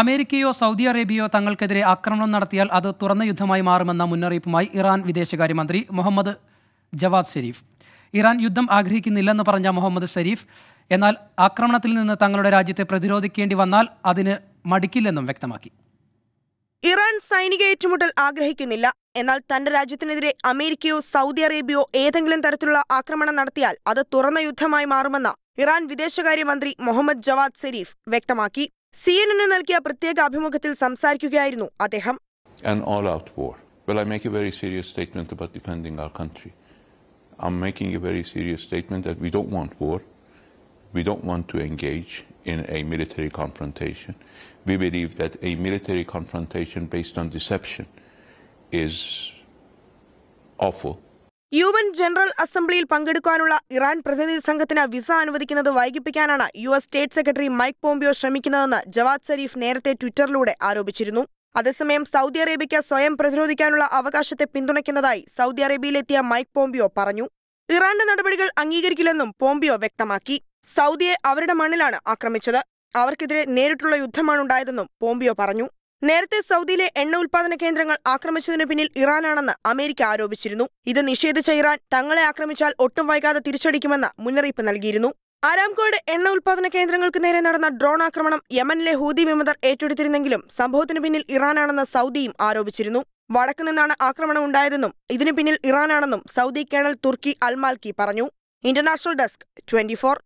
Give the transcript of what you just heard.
അമേരിക്കയോ Saudi അറേബ്യയോ തങ്ങൾക്കെതിരെ ആക്രമണം നടത്തിയാൽ അത് തുറന്ന യുദ്ധമായി മാറുമെന്ന മുന്നറിയിപ്പുമായി ഇറാൻ വിദേശകാര്യമന്ത്രി മുഹമ്മദ് ജവാദ് ഷെരീഫ് ഇറാൻ യുദ്ധം ആഗ്രഹിക്കുന്നില്ലെന്ന് പറഞ്ഞ മുഹമ്മദ് ഷെരീഫ് എന്നാൽ ആക്രമണത്തിൽ നിന്ന് തങ്ങളുടെ രാജ്യത്തെ പ്രതിരോധിക്കേണ്ടി വന്നാൽ അതിന് മടിക്കില്ലെന്നും വ്യക്തമാക്കി ഇറാൻ സൈനിക ഏറ്റുമുട്ടൽ ആഗ്രഹിക്കുന്നില്ല എന്നാൽ തന്റെ രാജ്യത്തിനെതിരെ അമേരിക്കയോ സൗദി അറേബ്യയോ ഏതെങ്കിലും തരത്തിലുള്ള ആക്രമണം നടത്തിയാൽ അത് തുറന്ന യുദ്ധമായി മാറുമെന്ന് ഇറാൻ വിദേശകാര്യമന്ത്രി മുഹമ്മദ് ജവാദ് സെരീഫ് വ്യക്തമാക്കി നൽകിയ പ്രത്യേക അഭിമുഖത്തിൽ സംസാരിക്കുകയായിരുന്നു അദ്ദേഹം An all-out war. Well, I make a very serious statement about defending our country. I'm making a very serious statement that we don't want war. We don't want to engage in a military confrontation. We believe that a military confrontation based on deception is awful. U N general അസംബ്ലിയിൽ പങ്കെടുക്കാനുള്ള Iran പ്രതിനിധി സംഘത്തിന് visa അനുവദിക്കുന്നത് വൈകിപ്പിക്കാനാണ് U S state secretary Mike Pompeo ശ്രമിക്കുന്നതെന്ന് Javad Zarif നേരത്തെ ട്വിറ്ററിലൂടെ ആരോപിച്ചിരുന്നു അതേസമയം സൗദി അറേബ്യയ്ക്ക് സ്വയം പ്രതിരോധിക്കാനുള്ള അവകാശത്തെ പിന്തുണയ്ക്കുന്നതായി സൗദി അറേബ്യയിലെത്തിയ മൈക്ക് പോംപിയോ പറഞ്ഞു ഇറാന്റെ നടപടികൾ അംഗീകരിക്കില്ലെന്നും പോംപിയോ വ്യക്തമാക്കി സൗദിയെ അവരുടെ മണ്ണിലാണ് ആക്രമിച്ചത് അവർക്കെതിരെ നേരിട്ടുള്ള യുദ്ധമാണുണ്ടായതെന്നും പോംപിയോ പറഞ്ഞു നേരത്തെ സൗദിയിലെ എണ്ണ ഉൽപാദന കേന്ദ്രങ്ങൾ ആക്രമിച്ചതിനു പിന്നിൽ ഇറാനാണെന്ന് അമേരിക്ക ആരോപിച്ചിരുന്നു ഇത് നിഷേധിച്ച ഇറാൻ തങ്ങളെ ആക്രമിച്ചാൽ ഒട്ടും വൈകാതെ തിരിച്ചടിക്കുമെന്ന് മുന്നറിയിപ്പ് നൽകിയിരുന്നു ആരാംകോയുടെ എണ്ണ ഉൽപാദന കേന്ദ്രങ്ങൾക്ക് നേരെ നടന്ന ഡ്രോൺ ആക്രമണം യമനിലെ ഹൂതി വിമതർ ഏറ്റെടുത്തിരുന്നെങ്കിലും സംഭവത്തിനു പിന്നിൽ ഇറാനാണെന്ന് സൗദിയും ആരോപിച്ചിരുന്നു വടക്കു നിന്നാണ് ആക്രമണം ഉണ്ടായതെന്നും ഇതിനു പിന്നിൽ ഇറാനാണെന്നും സൗദി കേണൽ തുർക്കി അൽമാൽക്കി പറഞ്ഞു ഇന്റർനാഷണൽ ഡെസ്ക് ട്വന്റി